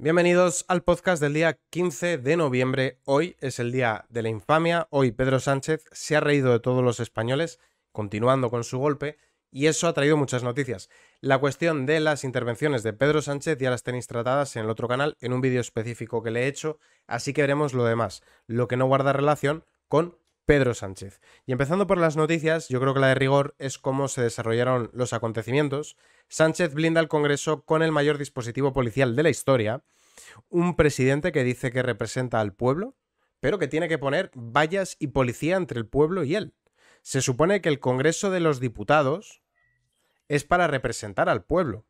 Bienvenidos al podcast del día 15 de noviembre. Hoy es el día de la infamia. Hoy Pedro Sánchez se ha reído de todos los españoles, continuando con su golpe, y eso ha traído muchas noticias. La cuestión de las intervenciones de Pedro Sánchez ya las tenéis tratadas en el otro canal, en un vídeo específico que le he hecho, así que veremos lo demás, lo que no guarda relación con Pedro Sánchez. Y empezando por las noticias, yo creo que la de rigor es cómo se desarrollaron los acontecimientos. Sánchez blinda el Congreso con el mayor dispositivo policial de la historia, un presidente que dice que representa al pueblo, pero que tiene que poner vallas y policía entre el pueblo y él. Se supone que el Congreso de los Diputados es para representar al pueblo,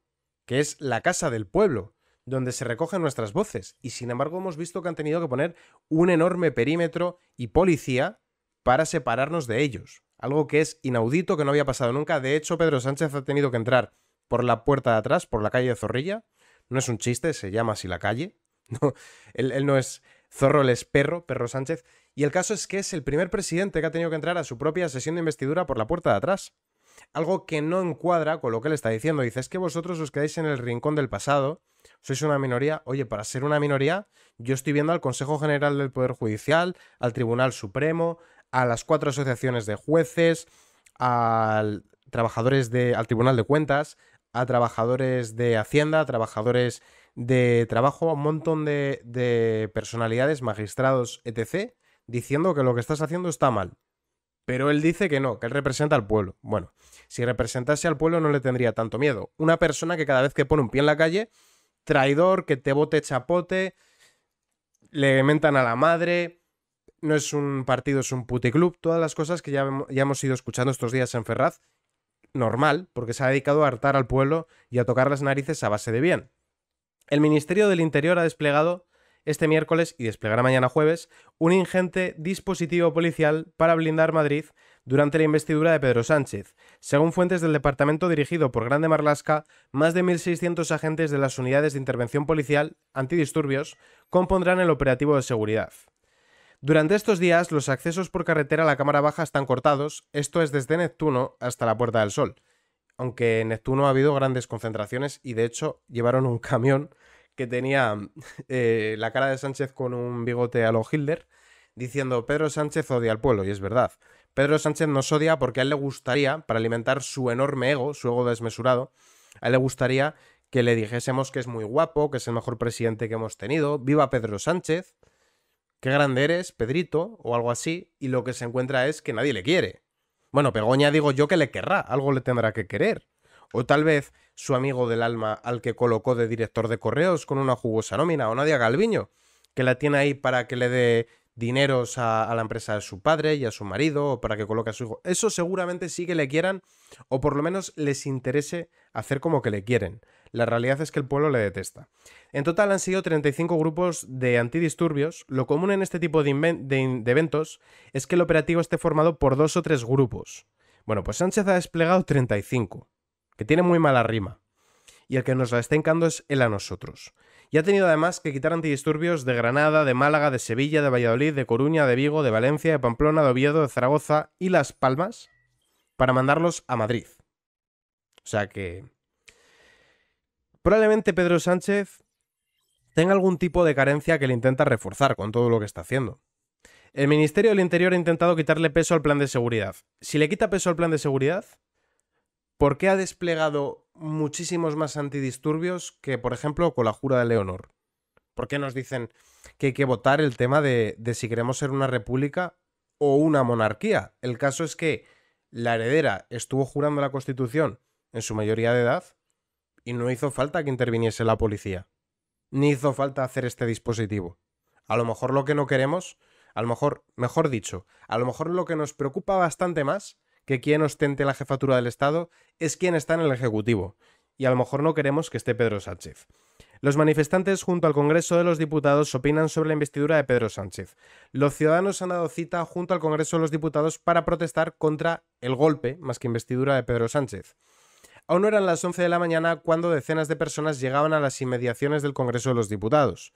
que es la casa del pueblo, donde se recogen nuestras voces, y sin embargo hemos visto que han tenido que poner un enorme perímetro y policía para separarnos de ellos. Algo que es inaudito, que no había pasado nunca. De hecho, Pedro Sánchez ha tenido que entrar por la puerta de atrás, por la calle de Zorrilla. No es un chiste, se llama así la calle. No, él, él no es Zorro, él es perro, perro Sánchez. Y el caso es que es el primer presidente que ha tenido que entrar a su propia sesión de investidura por la puerta de atrás. Algo que no encuadra con lo que él está diciendo. Dice, es que vosotros os quedáis en el rincón del pasado, sois una minoría. Oye, para ser una minoría, yo estoy viendo al Consejo General del Poder Judicial, al Tribunal Supremo, a las cuatro asociaciones de jueces, a trabajadores de, al Tribunal de Cuentas, a trabajadores de Hacienda, a trabajadores de trabajo, a un montón de, de personalidades, magistrados, etc., diciendo que lo que estás haciendo está mal. Pero él dice que no, que él representa al pueblo. Bueno, si representase al pueblo no le tendría tanto miedo. Una persona que cada vez que pone un pie en la calle, traidor, que te bote chapote, le mentan a la madre, no es un partido, es un puticlub. Todas las cosas que ya, ya hemos ido escuchando estos días en Ferraz, normal, porque se ha dedicado a hartar al pueblo y a tocar las narices a base de bien. El Ministerio del Interior ha desplegado este miércoles y desplegará mañana jueves un ingente dispositivo policial para blindar Madrid durante la investidura de Pedro Sánchez. Según fuentes del departamento dirigido por Grande Marlasca, más de 1.600 agentes de las unidades de intervención policial antidisturbios compondrán el operativo de seguridad. Durante estos días, los accesos por carretera a la Cámara Baja están cortados, esto es desde Neptuno hasta la Puerta del Sol. Aunque en Neptuno ha habido grandes concentraciones y de hecho llevaron un camión que tenía eh, la cara de Sánchez con un bigote a lo Hilder, diciendo Pedro Sánchez odia al pueblo, y es verdad. Pedro Sánchez nos odia porque a él le gustaría, para alimentar su enorme ego, su ego desmesurado, a él le gustaría que le dijésemos que es muy guapo, que es el mejor presidente que hemos tenido, viva Pedro Sánchez, qué grande eres, Pedrito, o algo así, y lo que se encuentra es que nadie le quiere. Bueno, Pegoña digo yo que le querrá, algo le tendrá que querer. O tal vez su amigo del alma al que colocó de director de correos con una jugosa nómina, o Nadia Galviño, que la tiene ahí para que le dé dineros a, a, la empresa de su padre y a su marido, o para que coloque a su hijo. Eso seguramente sí que le quieran, o por lo menos les interese hacer como que le quieren. La realidad es que el pueblo le detesta. En total han sido 35 grupos de antidisturbios. Lo común en este tipo de, eventos es que el operativo esté formado por dos o tres grupos. Bueno, pues Sánchez ha desplegado 35, que tiene muy mala rima. Y el que nos la está encando es él a nosotros. Y ha tenido además que quitar antidisturbios de Granada, de Málaga, de Sevilla, de Valladolid, de Coruña, de Vigo, de Valencia, de Pamplona, de Oviedo, de Zaragoza y Las Palmas para mandarlos a Madrid. O sea que Probablemente Pedro Sánchez tenga algún tipo de carencia que le intenta reforzar con todo lo que está haciendo. El Ministerio del Interior ha intentado quitarle peso al plan de seguridad. Si le quita peso al plan de seguridad, ¿por qué ha desplegado muchísimos más antidisturbios que, por ejemplo, con la jura de Leonor? ¿Por qué nos dicen que hay que votar el tema de, si queremos ser una república o una monarquía? El caso es que la heredera estuvo jurando la Constitución en su mayoría de edad y no hizo falta que interviniese la policía. Ni hizo falta hacer este dispositivo. A lo mejor lo que no queremos, a lo mejor, mejor dicho, a lo mejor lo que nos preocupa bastante más que quien ostente la jefatura del Estado es quien está en el Ejecutivo. Y a lo mejor no queremos que esté Pedro Sánchez. Los manifestantes junto al Congreso de los Diputados opinan sobre la investidura de Pedro Sánchez. Los ciudadanos han dado cita junto al Congreso de los Diputados para protestar contra el golpe, más que investidura de Pedro Sánchez. Aún no eran las 11 de la mañana cuando decenas de personas llegaban a las inmediaciones del Congreso de los Diputados.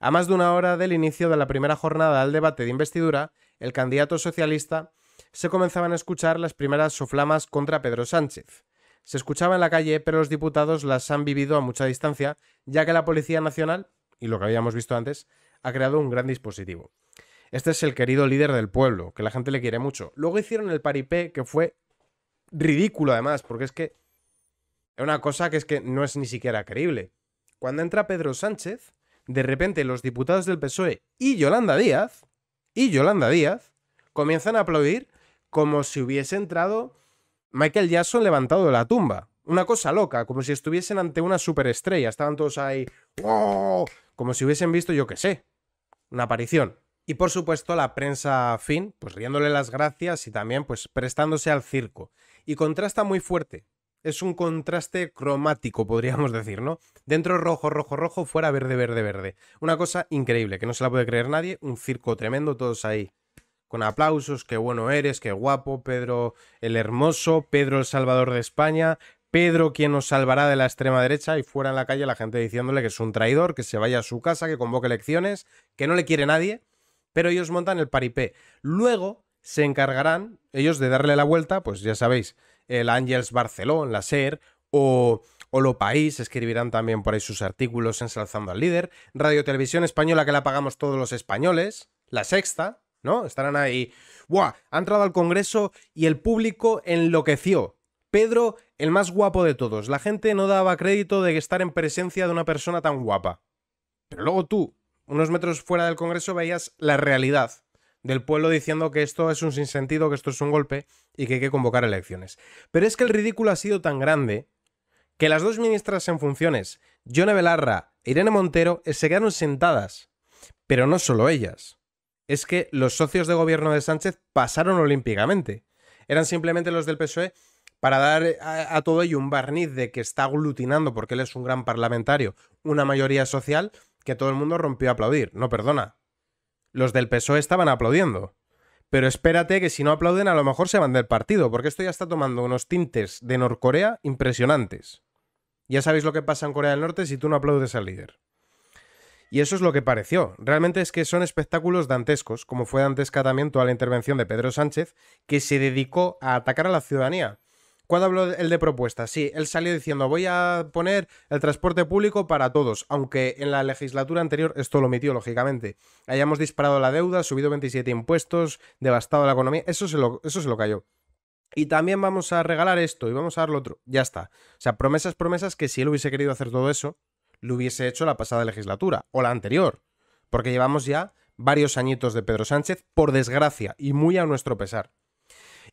A más de una hora del inicio de la primera jornada del debate de investidura, el candidato socialista, se comenzaban a escuchar las primeras soflamas contra Pedro Sánchez. Se escuchaba en la calle, pero los diputados las han vivido a mucha distancia, ya que la Policía Nacional, y lo que habíamos visto antes, ha creado un gran dispositivo. Este es el querido líder del pueblo, que la gente le quiere mucho. Luego hicieron el paripé, que fue ridículo además, porque es que es una cosa que es que no es ni siquiera creíble. Cuando entra Pedro Sánchez, de repente los diputados del PSOE y Yolanda Díaz, y Yolanda Díaz, comienzan a aplaudir como si hubiese entrado Michael Jackson levantado de la tumba. Una cosa loca, como si estuviesen ante una superestrella. Estaban todos ahí, como si hubiesen visto, yo qué sé, una aparición. Y por supuesto la prensa fin, pues riéndole las gracias y también pues prestándose al circo. Y contrasta muy fuerte, es un contraste cromático, podríamos decir, ¿no? Dentro rojo, rojo, rojo, fuera verde, verde, verde. Una cosa increíble, que no se la puede creer nadie, un circo tremendo, todos ahí. Con aplausos, qué bueno eres, qué guapo, Pedro el Hermoso, Pedro el Salvador de España, Pedro quien nos salvará de la extrema derecha y fuera en la calle la gente diciéndole que es un traidor, que se vaya a su casa, que convoque elecciones, que no le quiere nadie, pero ellos montan el paripé. Luego, se encargarán ellos de darle la vuelta, pues ya sabéis, el Ángels Barcelona, la SER o, o Lo País, escribirán también por ahí sus artículos ensalzando al líder, Radio Televisión Española que la pagamos todos los españoles, La Sexta, ¿no? Estarán ahí, ¡buah! Ha entrado al Congreso y el público enloqueció. Pedro, el más guapo de todos. La gente no daba crédito de estar en presencia de una persona tan guapa. Pero luego tú, unos metros fuera del Congreso, veías la realidad del pueblo diciendo que esto es un sinsentido, que esto es un golpe y que hay que convocar elecciones. Pero es que el ridículo ha sido tan grande que las dos ministras en funciones, Yone Belarra e Irene Montero, se quedaron sentadas. Pero no solo ellas. Es que los socios de gobierno de Sánchez pasaron olímpicamente. Eran simplemente los del PSOE para dar a, a, todo ello un barniz de que está aglutinando, porque él es un gran parlamentario, una mayoría social que todo el mundo rompió a aplaudir. No, perdona, los del PSOE estaban aplaudiendo. Pero espérate que si no aplauden a lo mejor se van del partido, porque esto ya está tomando unos tintes de Norcorea impresionantes. Ya sabéis lo que pasa en Corea del Norte si tú no aplaudes al líder. Y eso es lo que pareció. Realmente es que son espectáculos dantescos, como fue dantesca también toda la intervención de Pedro Sánchez, que se dedicó a atacar a la ciudadanía. ¿Cuándo habló el de propuestas, sí, él salió diciendo voy a poner el transporte público para todos, aunque en la legislatura anterior esto lo omitió, lógicamente. Hayamos disparado la deuda, subido 27 impuestos, devastado la economía, eso se lo, eso se lo cayó. Y también vamos a regalar esto y vamos a dar lo otro. Ya está. O sea, promesas, promesas que si él hubiese querido hacer todo eso, lo hubiese hecho la pasada legislatura o la anterior. Porque llevamos ya varios añitos de Pedro Sánchez, por desgracia, y muy a nuestro pesar.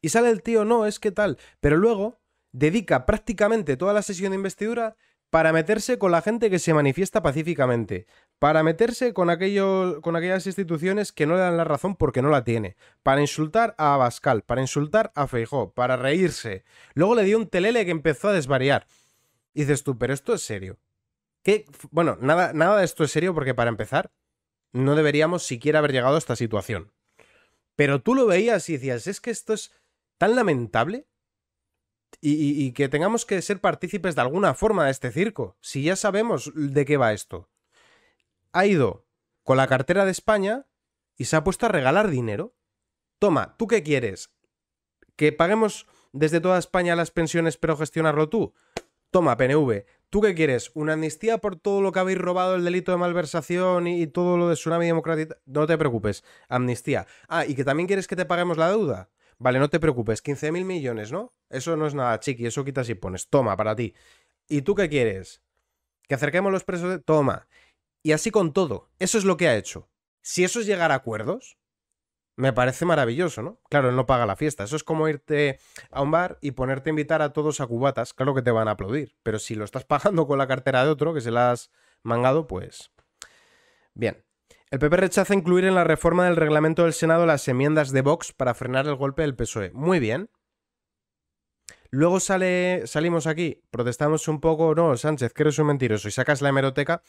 Y sale el tío, no, es que tal. Pero luego dedica prácticamente toda la sesión de investidura para meterse con la gente que se manifiesta pacíficamente, para meterse con, con aquellas instituciones que no le dan la razón porque no la tiene, para insultar a Abascal, para insultar a Feijó, para reírse. Luego le dio un telele que empezó a desvariar. Y dices tú, pero esto es serio. ¿Qué? Bueno, nada, nada de esto es serio porque para empezar, no deberíamos siquiera haber llegado a esta situación. Pero tú lo veías y decías, es que esto es tan lamentable y, que tengamos que ser partícipes de alguna forma de este circo, si ya sabemos de qué va esto. Ha ido con la cartera de España y se ha puesto a regalar dinero. Toma, ¿tú qué quieres? ¿Que paguemos desde toda España las pensiones pero gestionarlo tú? Toma, PNV, ¿tú qué quieres? ¿Una amnistía por todo lo que habéis robado, el delito de malversación y, y todo lo de tsunami democrático? No te preocupes, amnistía. Ah, ¿y que también quieres que te paguemos la deuda? Vale, no te preocupes, 15.000 mil millones, ¿no? Eso no es nada, chiqui, eso quitas y pones. Toma, para ti. ¿Y tú qué quieres? ¿Que acerquemos los presos de... Toma. Y así con todo. Eso es lo que ha hecho. Si eso es llegar a acuerdos, me parece maravilloso, ¿no? Claro, él no paga la fiesta. Eso es como irte a un bar y ponerte a invitar a todos a cubatas. Claro que te van a aplaudir. Pero si lo estás pagando con la cartera de otro, que se la has mangado, pues... Bien. El PP rechaza incluir en la reforma del reglamento del Senado las enmiendas de Vox para frenar el golpe del PSOE. Muy bien. Luego sale, salimos aquí, protestamos un poco, no, Sánchez, que eres un mentiroso, y sacas la hemeroteca,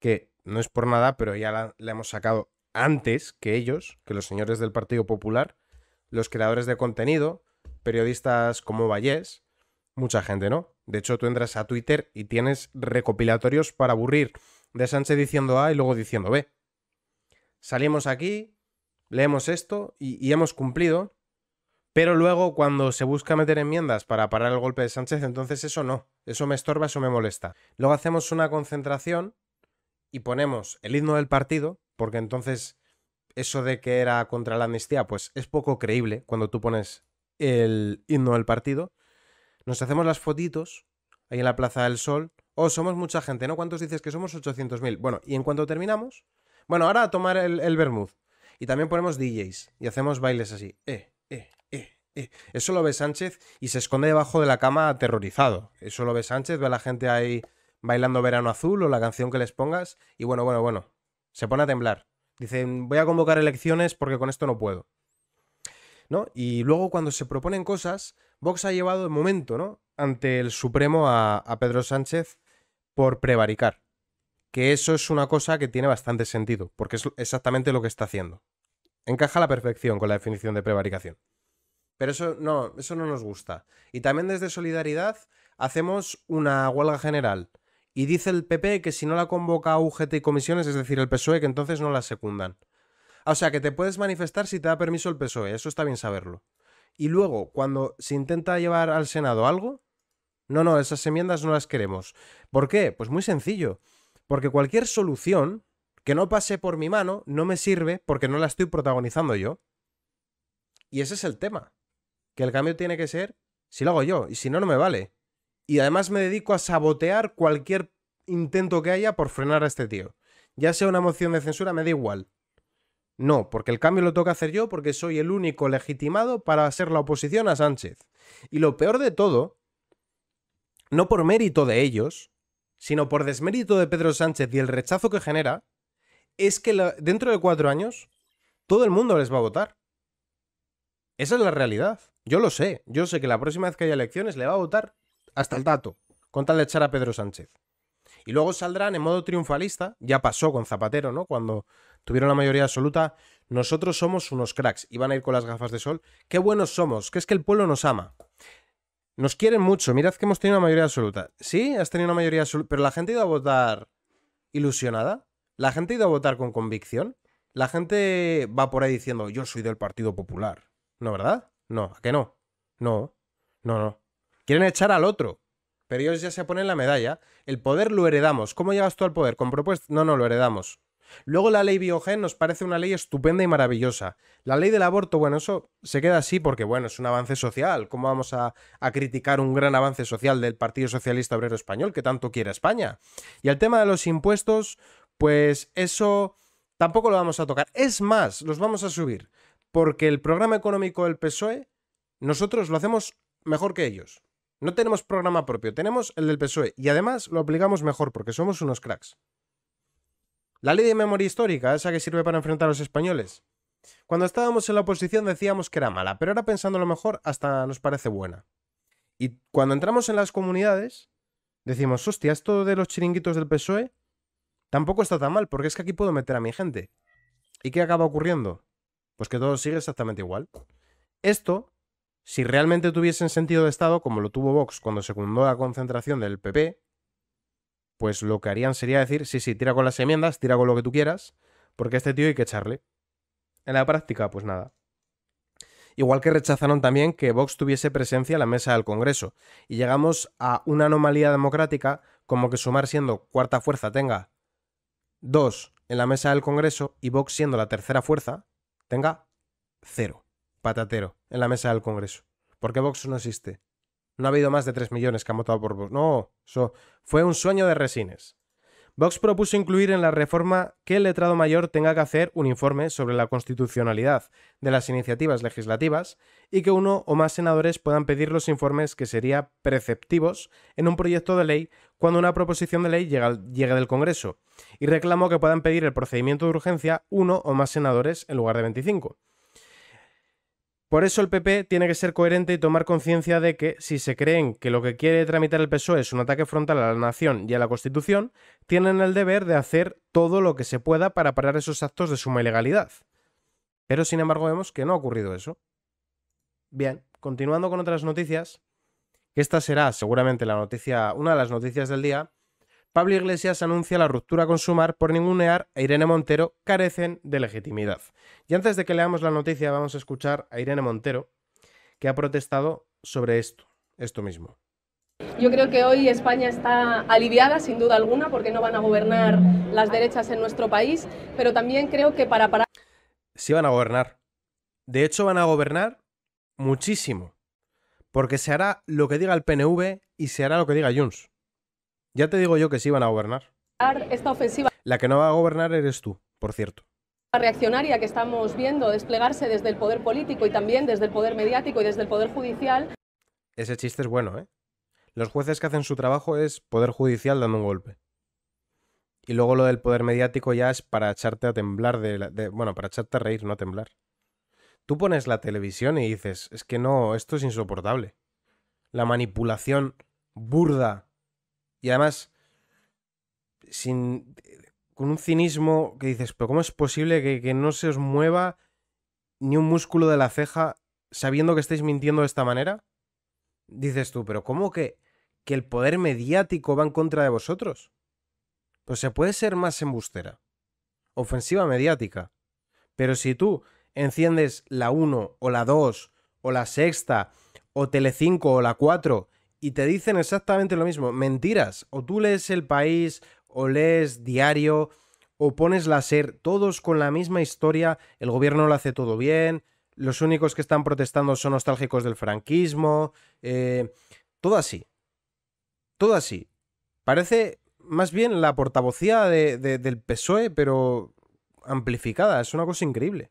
que no es por nada, pero ya la, la hemos sacado antes que ellos, que los señores del Partido Popular, los creadores de contenido, periodistas como Vallés, mucha gente, ¿no? De hecho, tú entras a Twitter y tienes recopilatorios para aburrir de Sánchez diciendo A y luego diciendo B salimos aquí, leemos esto y, hemos cumplido, pero luego cuando se busca meter enmiendas para parar el golpe de Sánchez, entonces eso no, eso me estorba, eso me molesta. Luego hacemos una concentración y ponemos el himno del partido, porque entonces eso de que era contra la amnistía, pues es poco creíble cuando tú pones el himno del partido. Nos hacemos las fotitos ahí en la Plaza del Sol. Oh, somos mucha gente, ¿no? ¿Cuántos dices que somos? 800.000. Bueno, y en cuanto terminamos, bueno, ahora a tomar el, el vermouth. Y también ponemos DJs y hacemos bailes así. Eh, eh, eh, Eso lo ve Sánchez y se esconde debajo de la cama aterrorizado. Eso lo ve Sánchez, ve a la gente ahí bailando Verano Azul o la canción que les pongas. Y bueno, bueno, bueno. Se pone a temblar. Dicen, voy a convocar elecciones porque con esto no puedo. ¿No? Y luego cuando se proponen cosas, Vox ha llevado el momento, ¿no? Ante el Supremo a Pedro Sánchez por prevaricar que eso es una cosa que tiene bastante sentido, porque es exactamente lo que está haciendo. Encaja a la perfección con la definición de prevaricación. Pero eso no, eso no nos gusta. Y también desde Solidaridad hacemos una huelga general. Y dice el PP que si no la convoca UGT y comisiones, es decir, el PSOE, que entonces no la secundan. O sea, que te puedes manifestar si te da permiso el PSOE, eso está bien saberlo. Y luego, cuando se intenta llevar al Senado algo, no, no, esas enmiendas no las queremos. ¿Por qué? Pues muy sencillo. Porque cualquier solución que no pase por mi mano no me sirve porque no la estoy protagonizando yo. Y ese es el tema. Que el cambio tiene que ser si lo hago yo y si no, no me vale. Y además me dedico a sabotear cualquier intento que haya por frenar a este tío. Ya sea una moción de censura, me da igual. No, porque el cambio lo toca hacer yo porque soy el único legitimado para hacer la oposición a Sánchez. Y lo peor de todo, no por mérito de ellos, sino por desmérito de Pedro Sánchez y el rechazo que genera, es que dentro de cuatro años todo el mundo les va a votar. Esa es la realidad. Yo lo sé. Yo sé que la próxima vez que haya elecciones le va a votar hasta el dato, con tal de echar a Pedro Sánchez. Y luego saldrán en modo triunfalista, ya pasó con Zapatero, ¿no? Cuando tuvieron la mayoría absoluta, nosotros somos unos cracks y van a ir con las gafas de sol. Qué buenos somos, que es que el pueblo nos ama. Nos quieren mucho. Mirad que hemos tenido una mayoría absoluta. Sí, has tenido una mayoría absoluta. Pero la gente ha ido a votar ilusionada. La gente ha ido a votar con convicción. La gente va por ahí diciendo, yo soy del Partido Popular. ¿No, verdad? No, ¿a qué no? No, no, no. Quieren echar al otro. Pero ellos ya se ponen la medalla. El poder lo heredamos. ¿Cómo llegas tú al poder? ¿Con propuestas? No, no, lo heredamos. Luego la ley Biogen nos parece una ley estupenda y maravillosa. La ley del aborto, bueno, eso se queda así porque, bueno, es un avance social. ¿Cómo vamos a, criticar un gran avance social del Partido Socialista Obrero Español que tanto quiere España? Y el tema de los impuestos, pues eso tampoco lo vamos a tocar. Es más, los vamos a subir porque el programa económico del PSOE, nosotros lo hacemos mejor que ellos. No tenemos programa propio, tenemos el del PSOE y además lo aplicamos mejor porque somos unos cracks. La ley de memoria histórica, esa que sirve para enfrentar a los españoles. Cuando estábamos en la oposición decíamos que era mala, pero ahora pensando lo mejor hasta nos parece buena. Y cuando entramos en las comunidades, decimos, hostia, esto de los chiringuitos del PSOE tampoco está tan mal, porque es que aquí puedo meter a mi gente. ¿Y qué acaba ocurriendo? Pues que todo sigue exactamente igual. Esto, si realmente tuviesen sentido de Estado, como lo tuvo Vox cuando secundó la concentración del PP, pues lo que harían sería decir, sí, sí, tira con las enmiendas, tira con lo que tú quieras, porque a este tío hay que echarle. En la práctica, pues nada. Igual que rechazaron también que Vox tuviese presencia en la mesa del Congreso, y llegamos a una anomalía democrática como que Sumar siendo cuarta fuerza tenga dos en la mesa del Congreso y Vox siendo la tercera fuerza tenga cero, patatero, en la mesa del Congreso. Porque Vox no existe. No ha habido más de 3 millones que han votado por Vox. No, eso fue un sueño de resines. Vox propuso incluir en la reforma que el letrado mayor tenga que hacer un informe sobre la constitucionalidad de las iniciativas legislativas y que uno o más senadores puedan pedir los informes que serían preceptivos en un proyecto de ley cuando una proposición de ley llegue, del Congreso y reclamó que puedan pedir el procedimiento de urgencia uno o más senadores en lugar de 25. Por eso el PP tiene que ser coherente y tomar conciencia de que si se creen que lo que quiere tramitar el PSOE es un ataque frontal a la nación y a la Constitución, tienen el deber de hacer todo lo que se pueda para parar esos actos de suma ilegalidad. Pero sin embargo vemos que no ha ocurrido eso. Bien, continuando con otras noticias, que esta será seguramente la noticia, una de las noticias del día, Pablo Iglesias anuncia la ruptura con Sumar por ningunear a e Irene Montero carecen de legitimidad. Y antes de que leamos la noticia vamos a escuchar a Irene Montero que ha protestado sobre esto, esto mismo. Yo creo que hoy España está aliviada, sin duda alguna, porque no van a gobernar las derechas en nuestro país, pero también creo que para Sí van a gobernar. De hecho, van a gobernar muchísimo, porque se hará lo que diga el PNV y se hará lo que diga Junts. Ya te digo yo que sí van a gobernar. Esta ofensiva. La que no va a gobernar eres tú, por cierto La reaccionaria que estamos viendo desplegarse desde el poder político y también desde el poder mediático y desde el poder judicial. Ese chiste es bueno, ¿eh? Los jueces que hacen su trabajo es poder judicial dando un golpe. Y luego lo del poder mediático ya es para echarte a temblar de, bueno, para echarte a reír, no a temblar. Tú pones la televisión y dices, es que no, esto es insoportable. La manipulación burda y además, sin, con un cinismo que dices, pero ¿cómo es posible que, no se os mueva ni un músculo de la ceja sabiendo que estáis mintiendo de esta manera? Dices tú, pero ¿cómo que, que el poder mediático va en contra de vosotros? Pues se puede ser más embustera. Ofensiva mediática. Pero si tú enciendes la 1 o la 2 o la sexta o Telecinco o la 4 y te dicen exactamente lo mismo. Mentiras. O tú lees El País, o lees Diario, o pones la SER, todos con la misma historia. El gobierno lo hace todo bien. Los únicos que están protestando son nostálgicos del franquismo. Eh, todo así. Todo así. Parece más bien la portavocía del PSOE, pero amplificada. Es una cosa increíble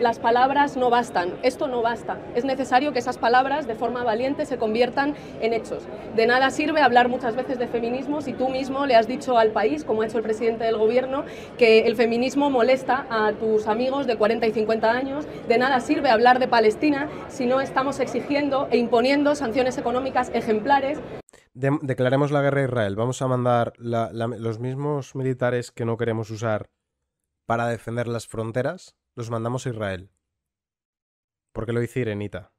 las palabras no bastan, esto no basta. Es necesario que esas palabras de forma valiente se conviertan en hechos. De nada sirve hablar muchas veces de feminismo si tú mismo le has dicho al país, como ha hecho el presidente del gobierno, que el feminismo molesta a tus amigos de 40 y 50 años. De nada sirve hablar de Palestina si no estamos exigiendo e imponiendo sanciones económicas ejemplares. declaremos la guerra a Israel. Vamos a mandar los mismos militares que no queremos usar para defender las fronteras los mandamos a Israel. Porque lo dice Irenita?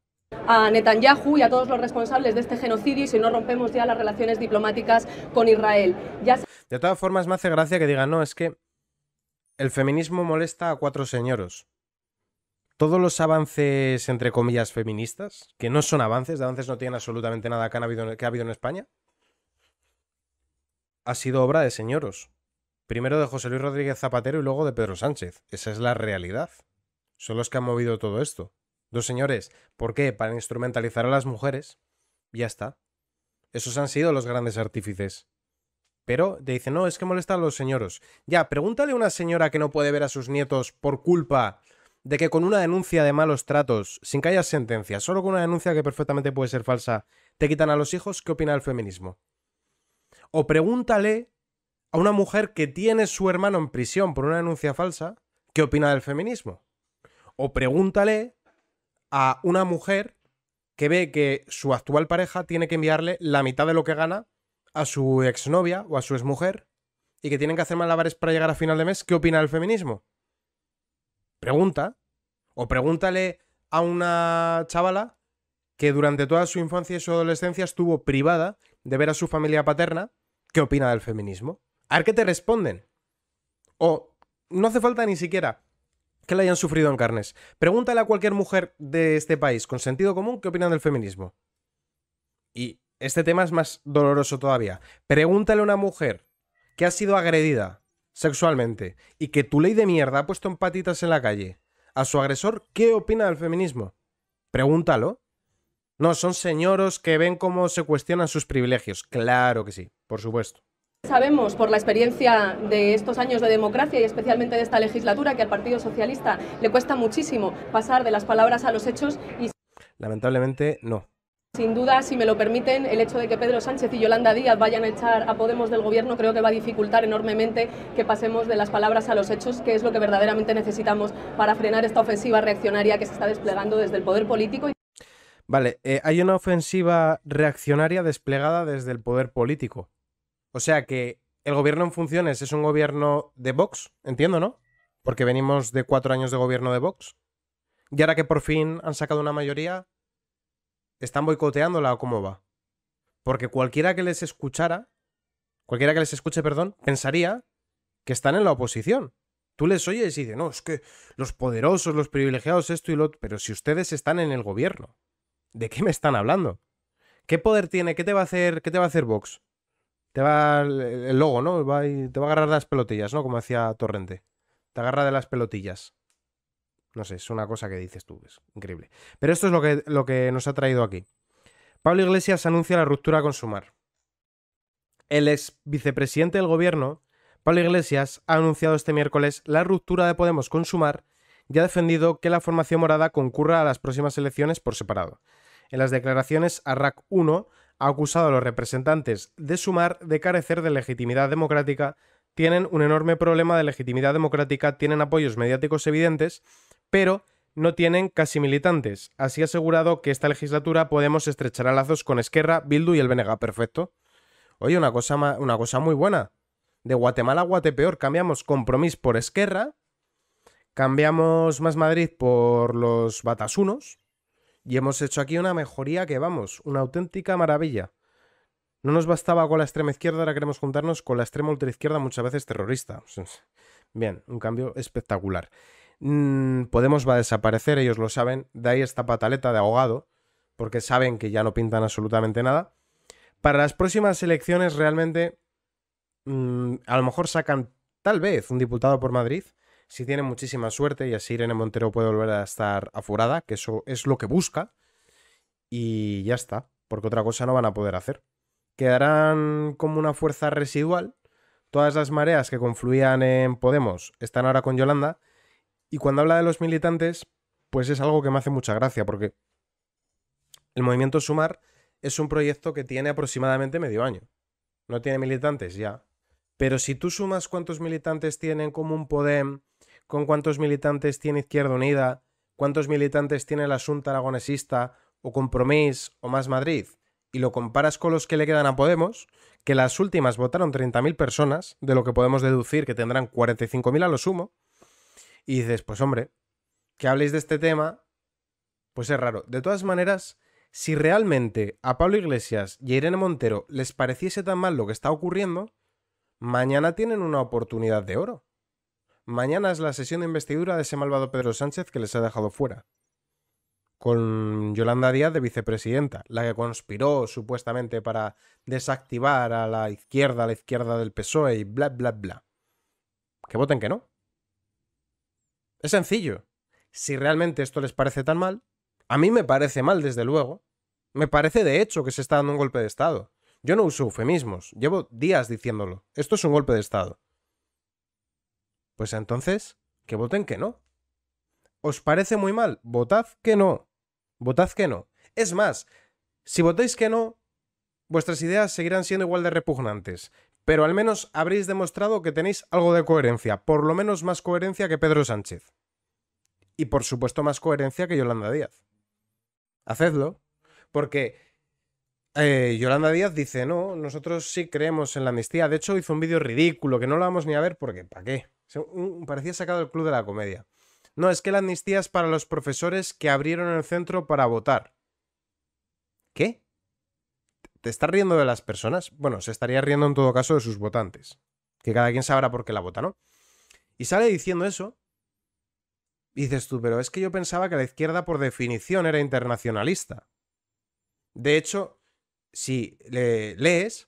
a Netanyahu y a todos los responsables de este genocidio si no rompemos ya las relaciones diplomáticas con Israel. De todas formas, me hace gracia que digan, no, es que el feminismo molesta a cuatro señoros. Todos los avances, entre comillas, feministas, que no son avances, de avances no tienen absolutamente nada que, habido, que ha habido en España, ha sido obra de señoros. Primero de José Luis Rodríguez Zapatero y luego de Pedro Sánchez. Esa es la realidad. Son los que han movido todo esto. Dos señores, ¿por qué? Para instrumentalizar a las mujeres. Ya está. Esos han sido los grandes artífices. Pero te dicen, no, es que molestan a los señoros. Ya, pregúntale a una señora que no puede ver a sus nietos por culpa de que con una denuncia de malos tratos, sin que haya sentencia, solo con una denuncia que perfectamente puede ser falsa, te quitan a los hijos, ¿qué opina el feminismo? O pregúntale a una mujer que tiene su hermano en prisión por una denuncia falsa, ¿qué opina del feminismo? O pregúntale a una mujer que ve que su actual pareja tiene que enviarle la mitad de lo que gana a su exnovia o a su exmujer y que tienen que hacer malabares para llegar a final de mes, ¿qué opina del feminismo? Pregunta. O pregúntale a una chavala que durante toda su infancia y su adolescencia estuvo privada de ver a su familia paterna, ¿qué opina del feminismo? A qué te responden. O no hace falta ni siquiera que la hayan sufrido en carnes. Pregúntale a cualquier mujer de este país con sentido común qué opinan del feminismo. Y este tema es más doloroso todavía. Pregúntale a una mujer que ha sido agredida sexualmente y que tu ley de mierda ha puesto en patitas en la calle a su agresor qué opina del feminismo. Pregúntalo. No, son señoros que ven cómo se cuestionan sus privilegios. Claro que sí, por supuesto. Sabemos por la experiencia de estos años de democracia y especialmente de esta legislatura que al Partido Socialista le cuesta muchísimo pasar de las palabras a los hechos y lamentablemente no. Sin duda, si me lo permiten, el hecho de que Pedro Sánchez y Yolanda Díaz vayan a echar a Podemos del Gobierno creo que va a dificultar enormemente que pasemos de las palabras a los hechos, que es lo que verdaderamente necesitamos para frenar esta ofensiva reaccionaria que se está desplegando desde el poder político. Vale, eh, hay una ofensiva reaccionaria desplegada desde el poder político. O sea que el gobierno en funciones es un gobierno de Vox, entiendo, ¿no? Porque venimos de cuatro años de gobierno de Vox. Y ahora que por fin han sacado una mayoría, ¿están boicoteándola o cómo va? Porque cualquiera que les escuchara, cualquiera que les escuche, perdón, pensaría que están en la oposición. Tú les oyes y dices, no, es que los poderosos, los privilegiados, esto y lo otro, pero si ustedes están en el gobierno, ¿de qué me están hablando? ¿Qué poder tiene? ¿Qué te va a hacer, qué te va a hacer Vox? te va el logo, ¿no? te va a agarrar de las pelotillas, ¿no? Como decía Torrente. Te agarra de las pelotillas. No sé, es una cosa que dices tú, es increíble. Pero esto es lo que, lo que nos ha traído aquí. Pablo Iglesias anuncia la ruptura con Sumar. El ex vicepresidente del gobierno, Pablo Iglesias, ha anunciado este miércoles la ruptura de Podemos con Sumar y ha defendido que la formación morada concurra a las próximas elecciones por separado. En las declaraciones a RAC 1, ha acusado a los representantes de Sumar de carecer de legitimidad democrática, tienen un enorme problema de legitimidad democrática, tienen apoyos mediáticos evidentes, pero no tienen casi militantes. Así ha asegurado que esta legislatura Podemos estrechar lazos con Esquerra, Bildu y el Benega Perfecto. Oye, una cosa, una cosa muy buena. De Guatemala a Guatepeor cambiamos Compromís por Esquerra, cambiamos Más Madrid por los Batasunos, y hemos hecho aquí una mejoría que vamos, una auténtica maravilla. No nos bastaba con la extrema izquierda, ahora queremos juntarnos con la extrema izquierda, muchas veces terrorista. Bien, un cambio espectacular. Mm, Podemos va a desaparecer, ellos lo saben. De ahí esta pataleta de ahogado, porque saben que ya no pintan absolutamente nada. Para las próximas elecciones realmente, mm, a lo mejor sacan tal vez un diputado por Madrid, si tiene muchísima suerte y así Irene Montero puede volver a estar afurada, que eso es lo que busca, y ya está, porque otra cosa no van a poder hacer. Quedarán como una fuerza residual. Todas las mareas que confluían en Podemos están ahora con Yolanda. Y cuando habla de los militantes, pues es algo que me hace mucha gracia, porque el movimiento Sumar es un proyecto que tiene aproximadamente medio año. No tiene militantes ya. Pero si tú sumas cuántos militantes tienen como un Podem con cuántos militantes tiene Izquierda Unida, cuántos militantes tiene el asunto Aragonesista o Compromís o Más Madrid, y lo comparas con los que le quedan a Podemos, que las últimas votaron 30.000 personas, de lo que podemos deducir que tendrán 45.000 a lo sumo, y dices, pues hombre, que habléis de este tema, pues es raro. De todas maneras, si realmente a Pablo Iglesias y a Irene Montero les pareciese tan mal lo que está ocurriendo, mañana tienen una oportunidad de oro. Mañana es la sesión de investidura de ese malvado Pedro Sánchez que les ha dejado fuera. Con Yolanda Díaz de vicepresidenta, la que conspiró supuestamente para desactivar a la izquierda, a la izquierda del PSOE y bla, bla, bla. Que voten que no. Es sencillo. Si realmente esto les parece tan mal, a mí me parece mal, desde luego. Me parece de hecho que se está dando un golpe de Estado. Yo no uso eufemismos, llevo días diciéndolo. Esto es un golpe de Estado. Pues entonces, que voten que no. ¿Os parece muy mal? Votad que no. Votad que no. Es más, si votáis que no, vuestras ideas seguirán siendo igual de repugnantes, pero al menos habréis demostrado que tenéis algo de coherencia, por lo menos más coherencia que Pedro Sánchez. Y por supuesto más coherencia que Yolanda Díaz. Hacedlo, porque eh, Yolanda Díaz dice, no, nosotros sí creemos en la amnistía, de hecho hizo un vídeo ridículo que no lo vamos ni a ver porque, ¿para qué? parecía sacado del Club de la Comedia. No, es que la amnistía es para los profesores que abrieron el centro para votar. ¿Qué? ¿Te estás riendo de las personas? Bueno, se estaría riendo en todo caso de sus votantes. Que cada quien sabrá por qué la vota, ¿no? Y sale diciendo eso. dices tú, pero es que yo pensaba que la izquierda por definición era internacionalista. De hecho, si le lees,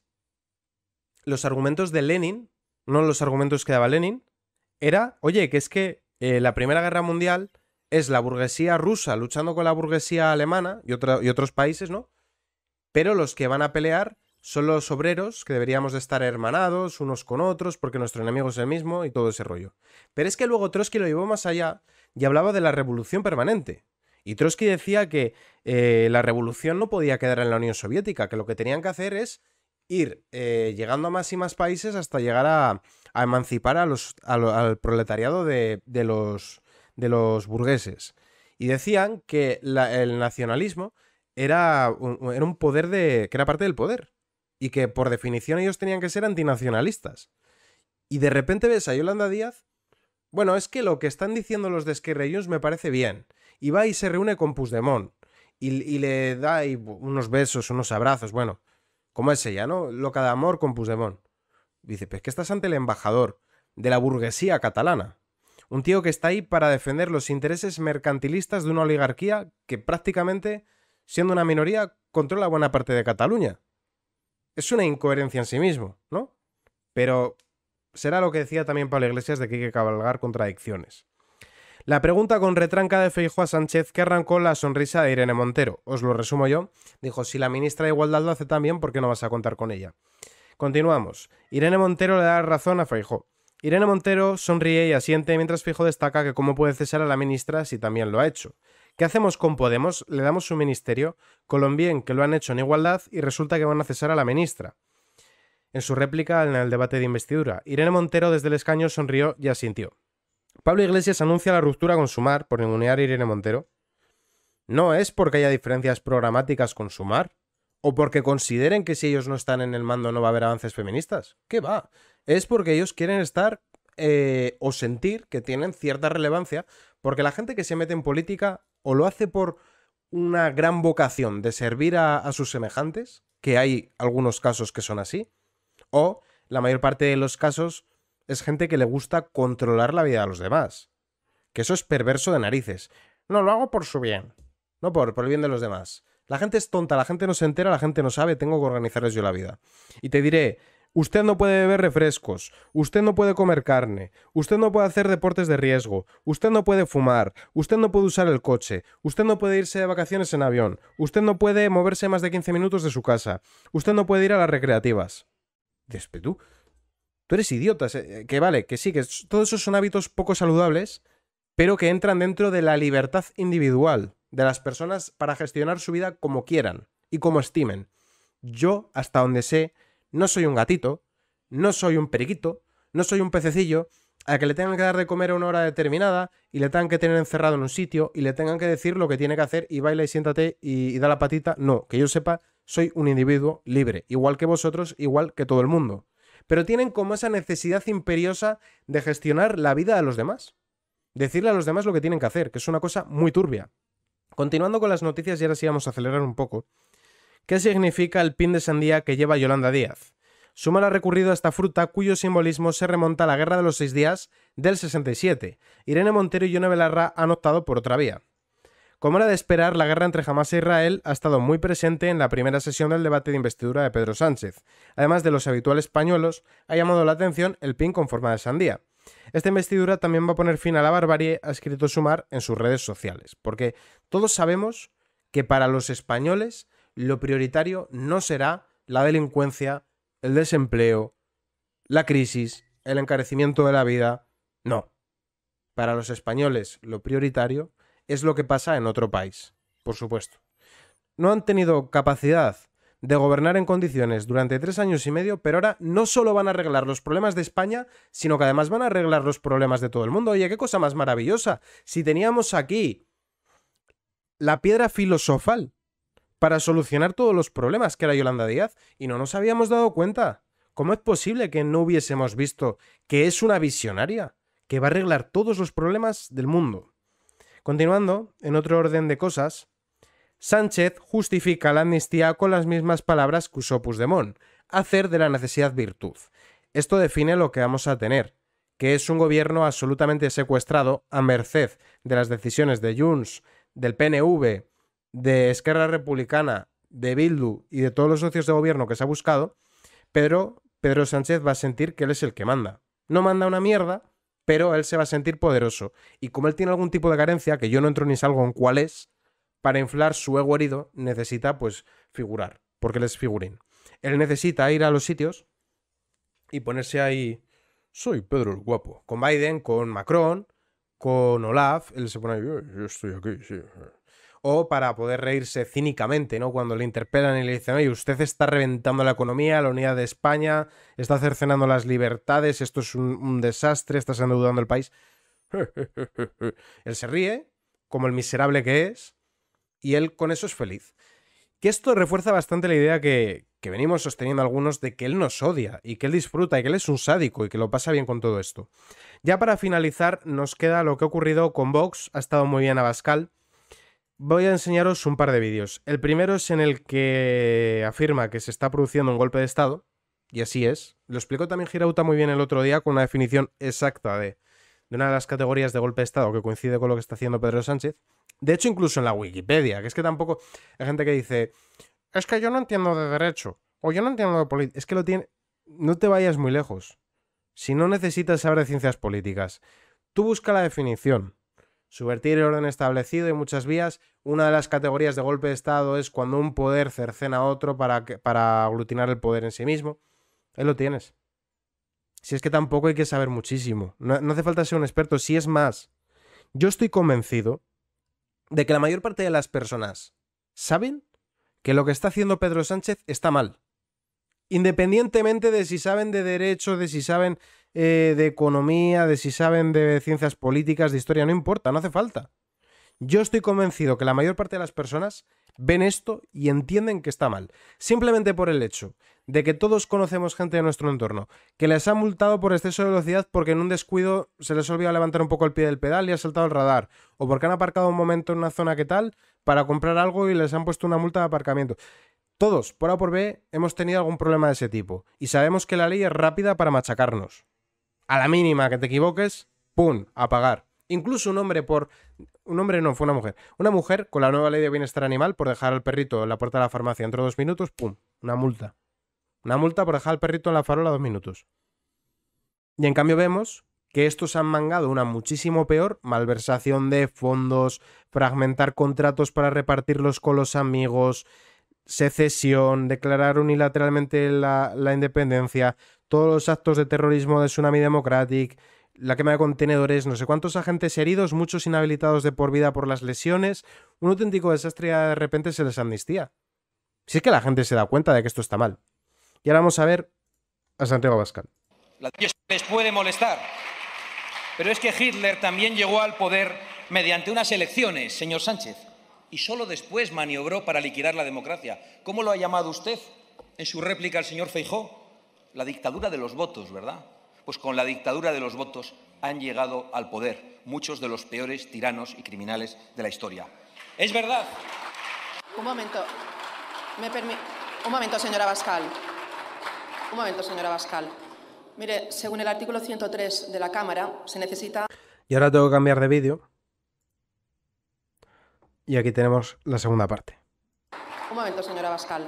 los argumentos de Lenin, no los argumentos que daba Lenin, era, oye, que es que eh, la Primera Guerra Mundial es la burguesía rusa luchando con la burguesía alemana y, y otros países, ¿no? Pero los que van a pelear son los obreros, que deberíamos estar hermanados unos con otros, porque nuestro enemigo es el mismo y todo ese rollo. Pero es que luego Trotsky lo llevó más allá y hablaba de la revolución permanente. Y Trotsky decía que eh, la revolución no podía quedar en la Unión Soviética, que lo que tenían que hacer es ir eh, llegando a más y más países hasta llegar a, emancipar al proletariado de, los, burgueses. Y decían que el nacionalismo era un, poder de. que era parte del poder. Y que por definición ellos tenían que ser antinacionalistas. Y de repente ves a Yolanda Díaz. Bueno, es que lo que están diciendo los de me parece bien. Y va y se reúne con Puigdemont. Y, le da unos besos, unos abrazos. Bueno, como es ella, no? Loca de amor con Puigdemont. Dice, pues que estás ante el embajador de la burguesía catalana. Un tío que está ahí para defender los intereses mercantilistas de una oligarquía que prácticamente, siendo una minoría, controla buena parte de Cataluña. Es una incoherencia en sí mismo, ¿no? Pero será lo que decía también Pablo Iglesias de que hay que cabalgar contradicciones. La pregunta con retranca de Feijóo a Sánchez que arrancó la sonrisa de Irene Montero. Os lo resumo yo. Dijo, si la ministra de Igualdad lo hace también, ¿por qué no vas a contar con ella? Continuamos. Irene Montero le da razón a Feijóo. Irene Montero sonríe y asiente mientras Fijo destaca que cómo puede cesar a la ministra si también lo ha hecho. ¿Qué hacemos con Podemos? Le damos su ministerio, Colombien que lo han hecho en igualdad y resulta que van a cesar a la ministra. En su réplica en el debate de investidura, Irene Montero desde el escaño sonrió y asintió. Pablo Iglesias anuncia la ruptura con Sumar por inmunear a Irene Montero. No es porque haya diferencias programáticas con Sumar o porque consideren que si ellos no están en el mando no va a haber avances feministas. ¿Qué va? Es porque ellos quieren estar eh, o sentir que tienen cierta relevancia porque la gente que se mete en política o lo hace por una gran vocación de servir a sus semejantes, que hay algunos casos que son así, o la mayor parte de los casos es gente que le gusta controlar la vida de los demás. Que eso es perverso de narices. No, lo hago por su bien, no por, por el bien de los demás. La gente es tonta, la gente no se entera, la gente no sabe, tengo que organizarles yo la vida. Y te diré, Usted no puede beber refrescos, usted no puede comer carne, usted no puede hacer deportes de riesgo, usted no puede fumar, usted no puede usar el coche, usted no puede irse de vacaciones en avión, usted no puede moverse más de 15 minutos de su casa, usted no puede ir a las recreativas. Despedú tú eres idiota. Eh, que vale, que sí, que todos esos son hábitos poco saludables, pero que entran dentro de la libertad individual de las personas para gestionar su vida como quieran y como estimen. Yo, hasta donde sé, no soy un gatito, no soy un periquito, no soy un pececillo a que le tengan que dar de comer a una hora determinada y le tengan que tener encerrado en un sitio y le tengan que decir lo que tiene que hacer y baila y siéntate y, y da la patita. No, que yo sepa, soy un individuo libre, igual que vosotros, igual que todo el mundo pero tienen como esa necesidad imperiosa de gestionar la vida de los demás. Decirle a los demás lo que tienen que hacer, que es una cosa muy turbia. Continuando con las noticias, y ahora sí vamos a acelerar un poco. ¿Qué significa el pin de sandía que lleva Yolanda Díaz? Su ha recurrido a esta fruta cuyo simbolismo se remonta a la Guerra de los Seis Días del 67. Irene Montero y Yone Belarra han optado por otra vía. Como era de esperar, la guerra entre Hamas e Israel ha estado muy presente en la primera sesión del debate de investidura de Pedro Sánchez. Además de los habituales españolos, ha llamado la atención el pin con forma de sandía. Esta investidura también va a poner fin a la barbarie, ha escrito Sumar en sus redes sociales, porque todos sabemos que para los españoles lo prioritario no será la delincuencia, el desempleo, la crisis, el encarecimiento de la vida, no. Para los españoles lo prioritario es lo que pasa en otro país, por supuesto. No han tenido capacidad de gobernar en condiciones durante tres años y medio, pero ahora no solo van a arreglar los problemas de España, sino que además van a arreglar los problemas de todo el mundo. Oye, qué cosa más maravillosa. Si teníamos aquí la piedra filosofal para solucionar todos los problemas que era Yolanda Díaz y no nos habíamos dado cuenta. ¿Cómo es posible que no hubiésemos visto que es una visionaria que va a arreglar todos los problemas del mundo? Continuando, en otro orden de cosas, Sánchez justifica la amnistía con las mismas palabras que usó Puigdemont, hacer de la necesidad virtud. Esto define lo que vamos a tener, que es un gobierno absolutamente secuestrado a merced de las decisiones de Junts, del PNV, de Esquerra Republicana, de Bildu y de todos los socios de gobierno que se ha buscado, pero Pedro Sánchez va a sentir que él es el que manda. No manda una mierda, pero él se va a sentir poderoso. Y como él tiene algún tipo de carencia, que yo no entro ni salgo en cuál es, para inflar su ego herido necesita pues figurar, porque él es figurín. Él necesita ir a los sitios y ponerse ahí, soy Pedro el Guapo, con Biden, con Macron, con Olaf, él se pone ahí, yo estoy aquí, sí o para poder reírse cínicamente, ¿no? Cuando le interpelan y le dicen, oye, usted está reventando la economía, la unidad de España, está cercenando las libertades, esto es un, desastre, estás endeudando el país. él se ríe, como el miserable que es, y él con eso es feliz. Que esto refuerza bastante la idea que, que venimos sosteniendo algunos de que él nos odia y que él disfruta y que él es un sádico y que lo pasa bien con todo esto. Ya para finalizar, nos queda lo que ha ocurrido con Vox, ha estado muy bien Abascal, Voy a enseñaros un par de vídeos. El primero es en el que afirma que se está produciendo un golpe de Estado, y así es. Lo explicó también Girauta muy bien el otro día con una definición exacta de, una de las categorías de golpe de Estado que coincide con lo que está haciendo Pedro Sánchez. De hecho, incluso en la Wikipedia, que es que tampoco hay gente que dice, es que yo no entiendo de derecho, o yo no entiendo de política, es que lo tiene... No te vayas muy lejos. Si no necesitas saber de ciencias políticas, tú busca la definición subvertir el orden establecido y muchas vías. Una de las categorías de golpe de Estado es cuando un poder cercena a otro para, para aglutinar el poder en sí mismo. ¿Él lo tienes. Si es que tampoco hay que saber muchísimo. No, no hace falta ser un experto. Si es más, yo estoy convencido de que la mayor parte de las personas saben que lo que está haciendo Pedro Sánchez está mal. Independientemente de si saben de derecho, de si saben eh, de economía, de si saben de ciencias políticas, de historia, no importa, no hace falta. Yo estoy convencido que la mayor parte de las personas ven esto y entienden que está mal. Simplemente por el hecho de que todos conocemos gente de nuestro entorno, que les ha multado por exceso de velocidad porque en un descuido se les olvidó levantar un poco el pie del pedal y ha saltado el radar, o porque han aparcado un momento en una zona que tal para comprar algo y les han puesto una multa de aparcamiento. Todos, por A por B, hemos tenido algún problema de ese tipo, y sabemos que la ley es rápida para machacarnos a la mínima que te equivoques, ¡pum! a pagar. Incluso un hombre por. Un hombre no, fue una mujer. Una mujer con la nueva ley de bienestar animal por dejar al perrito en la puerta de la farmacia dentro de dos minutos, ¡pum! Una multa. Una multa por dejar al perrito en la farola dos minutos. Y en cambio vemos que estos han mangado una muchísimo peor malversación de fondos, fragmentar contratos para repartirlos con los amigos, secesión, declarar unilateralmente la independencia todos los actos de terrorismo de Tsunami Democratic, la quema de contenedores, no sé cuántos agentes heridos, muchos inhabilitados de por vida por las lesiones, un auténtico desastre y de repente se les amnistía. Si es que la gente se da cuenta de que esto está mal. Y ahora vamos a ver a Santiago Pascal. Les puede molestar, pero es que Hitler también llegó al poder mediante unas elecciones, señor Sánchez, y solo después maniobró para liquidar la democracia. ¿Cómo lo ha llamado usted en su réplica al señor Feijó? la dictadura de los votos, ¿verdad? Pues con la dictadura de los votos han llegado al poder muchos de los peores tiranos y criminales de la historia. Es verdad. Un momento. un momento, señora Bascal. Un momento, señora Bascal. Mire, según el artículo 103 de la Cámara, se necesita... Y ahora tengo que cambiar de vídeo. Y aquí tenemos la segunda parte. Un momento, señora Bascal.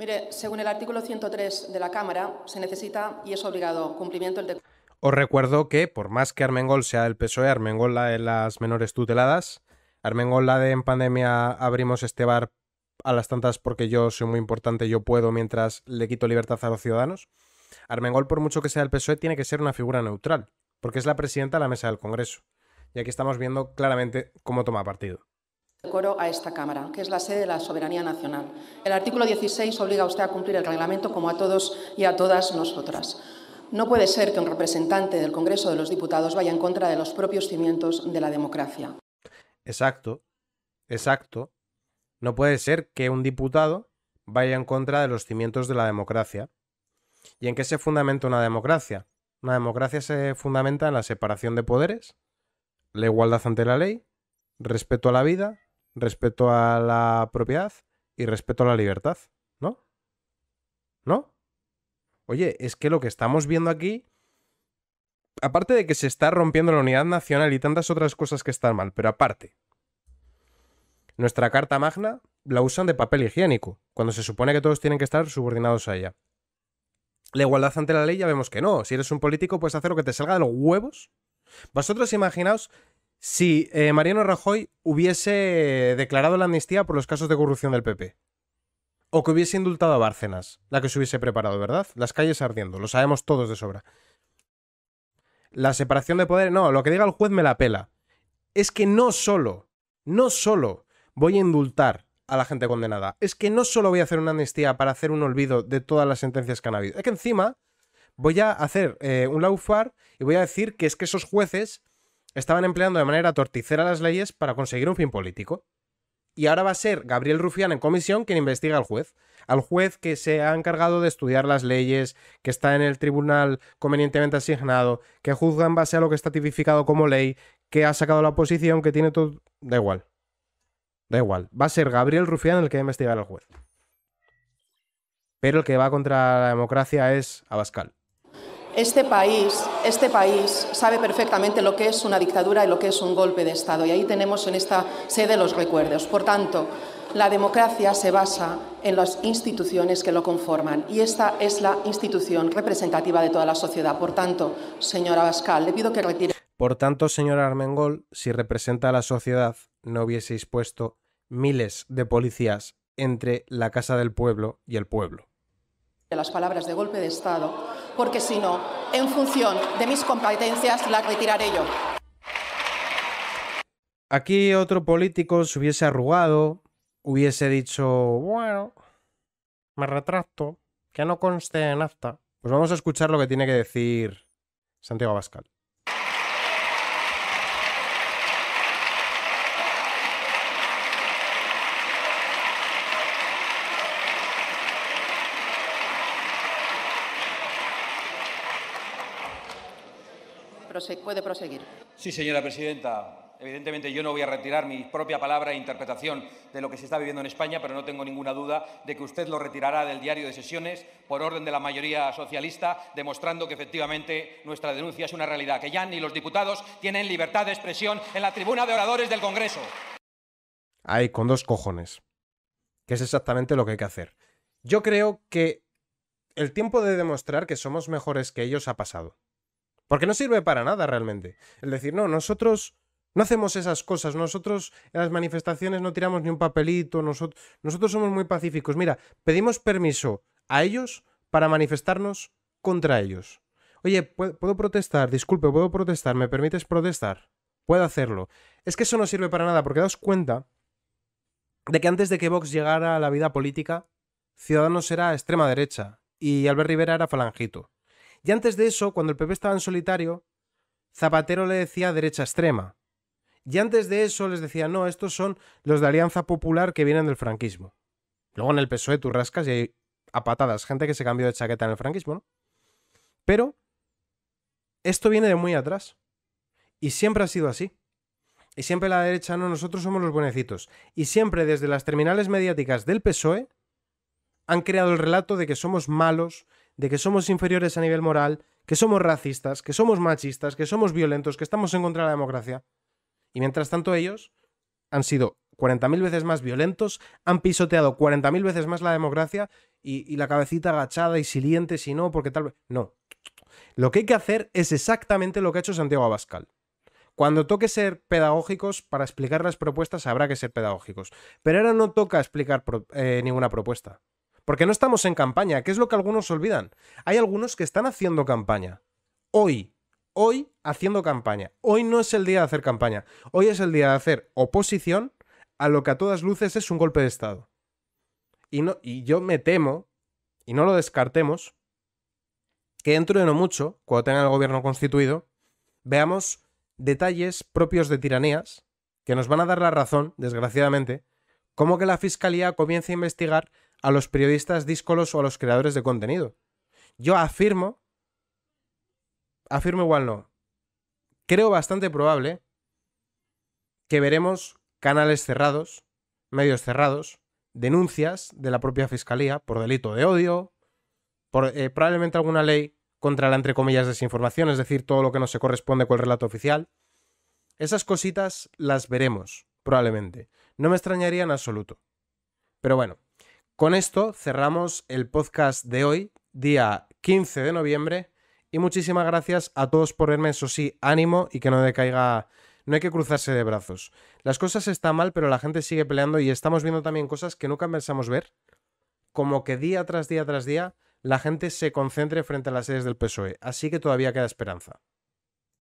Mire, según el artículo 103 de la Cámara, se necesita y es obligado cumplimiento del Os recuerdo que, por más que Armengol sea del PSOE, Armengol la de las menores tuteladas, Armengol la de en pandemia abrimos este bar a las tantas porque yo soy muy importante, yo puedo mientras le quito libertad a los ciudadanos. Armengol, por mucho que sea del PSOE, tiene que ser una figura neutral, porque es la presidenta de la mesa del Congreso. Y aquí estamos viendo claramente cómo toma partido coro a esta Cámara, que es la sede de la soberanía nacional. El artículo 16 obliga a usted a cumplir el reglamento como a todos y a todas nosotras. No puede ser que un representante del Congreso de los Diputados vaya en contra de los propios cimientos de la democracia. Exacto, exacto. No puede ser que un diputado vaya en contra de los cimientos de la democracia. ¿Y en qué se fundamenta una democracia? Una democracia se fundamenta en la separación de poderes, la igualdad ante la ley, respeto a la vida, respeto a la propiedad y respeto a la libertad, ¿no? ¿No? Oye, es que lo que estamos viendo aquí, aparte de que se está rompiendo la unidad nacional y tantas otras cosas que están mal, pero aparte, nuestra Carta Magna la usan de papel higiénico, cuando se supone que todos tienen que estar subordinados a ella. La igualdad ante la ley ya vemos que no. Si eres un político puedes hacer lo que te salga de los huevos. Vosotros imaginaos si eh, Mariano Rajoy hubiese declarado la amnistía por los casos de corrupción del PP. O que hubiese indultado a Bárcenas, la que se hubiese preparado, ¿verdad? Las calles ardiendo, lo sabemos todos de sobra. La separación de poderes, no, lo que diga el juez me la pela. Es que no solo, no solo voy a indultar a la gente condenada, es que no solo voy a hacer una amnistía para hacer un olvido de todas las sentencias que han habido, es que encima voy a hacer eh, un laufar y voy a decir que es que esos jueces estaban empleando de manera torticera las leyes para conseguir un fin político. Y ahora va a ser Gabriel Rufián en comisión quien investiga al juez. Al juez que se ha encargado de estudiar las leyes, que está en el tribunal convenientemente asignado, que juzga en base a lo que está tipificado como ley, que ha sacado la oposición, que tiene todo... Da igual. Da igual. Va a ser Gabriel Rufián el que va a investigar al juez. Pero el que va contra la democracia es Abascal. Este país, este país sabe perfectamente lo que es una dictadura y lo que es un golpe de Estado. Y ahí tenemos en esta sede los recuerdos. Por tanto, la democracia se basa en las instituciones que lo conforman y esta es la institución representativa de toda la sociedad. Por tanto, señora Bascal, le pido que retire. Por tanto, señora Armengol, si representa a la sociedad, no hubieseis puesto miles de policías entre la Casa del Pueblo y el pueblo las palabras de golpe de Estado, porque si no, en función de mis competencias, las retiraré yo. Aquí otro político se hubiese arrugado, hubiese dicho, bueno, me retracto, que no conste en acta. Pues vamos a escuchar lo que tiene que decir Santiago Abascal. puede proseguir. Sí, señora presidenta. Evidentemente yo no voy a retirar mi propia palabra e interpretación de lo que se está viviendo en España, pero no tengo ninguna duda de que usted lo retirará del diario de sesiones por orden de la mayoría socialista, demostrando que efectivamente nuestra denuncia es una realidad, que ya ni los diputados tienen libertad de expresión en la tribuna de oradores del Congreso. Ahí, con dos cojones. Que es exactamente lo que hay que hacer. Yo creo que el tiempo de demostrar que somos mejores que ellos ha pasado. Porque no sirve para nada realmente. Es decir, no, nosotros no hacemos esas cosas, nosotros en las manifestaciones no tiramos ni un papelito, nosotros, nosotros somos muy pacíficos. Mira, pedimos permiso a ellos para manifestarnos contra ellos. Oye, puedo protestar, disculpe, puedo protestar, ¿me permites protestar? Puedo hacerlo. Es que eso no sirve para nada, porque das cuenta de que antes de que Vox llegara a la vida política, Ciudadanos era extrema derecha y Albert Rivera era falangito. Y antes de eso, cuando el PP estaba en solitario, Zapatero le decía derecha extrema. Y antes de eso les decía, no, estos son los de Alianza Popular que vienen del franquismo. Luego en el PSOE tú rascas y hay a patadas gente que se cambió de chaqueta en el franquismo, ¿no? Pero esto viene de muy atrás. Y siempre ha sido así. Y siempre la derecha, no, nosotros somos los buenecitos. Y siempre desde las terminales mediáticas del PSOE han creado el relato de que somos malos, de que somos inferiores a nivel moral, que somos racistas, que somos machistas, que somos violentos, que estamos en contra de la democracia. Y mientras tanto ellos han sido 40.000 veces más violentos, han pisoteado 40.000 veces más la democracia y, la cabecita agachada y siliente si no, porque tal vez... No. Lo que hay que hacer es exactamente lo que ha hecho Santiago Abascal. Cuando toque ser pedagógicos para explicar las propuestas habrá que ser pedagógicos. Pero ahora no toca explicar eh, ninguna propuesta. Porque no estamos en campaña, que es lo que algunos olvidan. Hay algunos que están haciendo campaña. Hoy, hoy haciendo campaña. Hoy no es el día de hacer campaña. Hoy es el día de hacer oposición a lo que a todas luces es un golpe de Estado. Y, no, y yo me temo, y no lo descartemos, que dentro de no mucho, cuando tenga el gobierno constituido, veamos detalles propios de tiranías que nos van a dar la razón, desgraciadamente, como que la fiscalía comience a investigar a los periodistas díscolos o a los creadores de contenido. Yo afirmo, afirmo igual no, creo bastante probable que veremos canales cerrados, medios cerrados, denuncias de la propia fiscalía por delito de odio, eh, probablemente alguna ley contra la entre comillas desinformación, es decir, todo lo que no se corresponde con el relato oficial. Esas cositas las veremos, probablemente. No me extrañaría en absoluto. Pero bueno, con esto cerramos el podcast de hoy, día 15 de noviembre, y muchísimas gracias a todos por verme, eso sí, ánimo y que no decaiga no hay que cruzarse de brazos. Las cosas están mal, pero la gente sigue peleando y estamos viendo también cosas que nunca pensamos ver, como que día tras día tras día la gente se concentre frente a las sedes del PSOE, así que todavía queda esperanza.